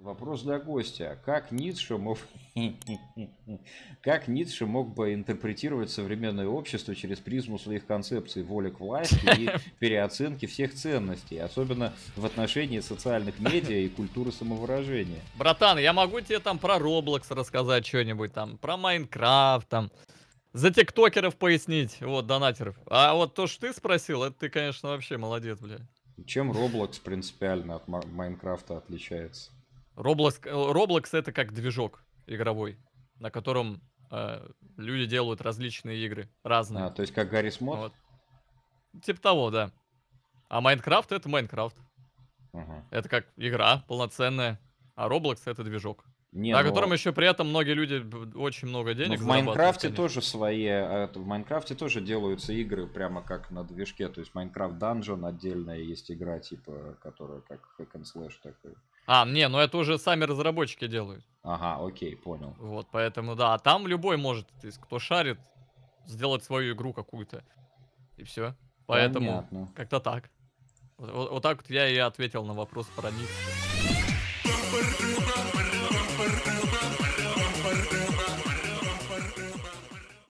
Вопрос для гостя. Как Ницше мог... как Ницше мог бы интерпретировать современное общество через призму своих концепций воли к власти и переоценки всех ценностей, особенно в отношении социальных медиа и культуры самовыражения? Братан, я могу тебе там про Roblox рассказать что-нибудь, там про Майнкрафт, там... За тиктокеров пояснить, вот, донатеров. А вот то, что ты спросил, это ты, конечно, вообще молодец, блядь. Чем Roblox принципиально от Майнкрафта отличается? Roblox, Roblox э, это как движок игровой, на котором э, люди делают различные игры, разные. А, то есть как Гаррис Мод? Вот. Типа того, да. А Майнкрафт это Майнкрафт. Угу. Это как игра полноценная, а Roblox это движок. Не, о ну, котором еще при этом многие люди очень много денег ну, В Майнкрафте тоже свои, а, в Майнкрафте тоже делаются игры прямо как на движке, то есть Майнкрафт Dungeon отдельная есть игра, типа, которая как hack and slash такой. А, не, ну это уже сами разработчики делают. Ага, окей, понял. Вот, поэтому да, а там любой может, то есть кто шарит, сделать свою игру какую-то. И все. Поэтому Понятно. как-то так. Вот, вот, вот так вот я и ответил на вопрос про них.